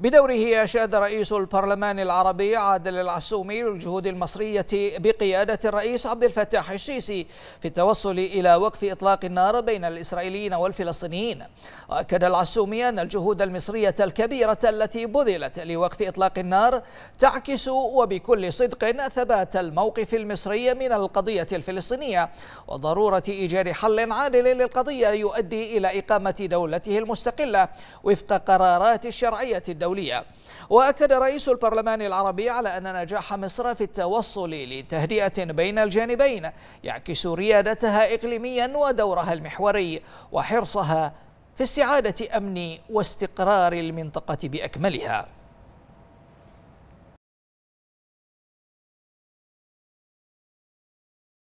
بدوره أشاد رئيس البرلمان العربي عادل العسومي للجهود المصرية بقيادة الرئيس عبد الفتاح السيسي في التوصل إلى وقف إطلاق النار بين الإسرائيليين والفلسطينيين وأكد العسومي أن الجهود المصرية الكبيرة التي بذلت لوقف إطلاق النار تعكس وبكل صدق ثبات الموقف المصري من القضية الفلسطينية وضرورة إيجاد حل عادل للقضية يؤدي إلى إقامة دولته المستقلة وفق قرارات الشرعية الدولية الدولية وأكد رئيس البرلمان العربي على أن نجاح مصر في التوصل لتهدئة بين الجانبين يعكس ريادتها إقليميا ودورها المحوري وحرصها في استعادة أمن واستقرار المنطقة بأكملها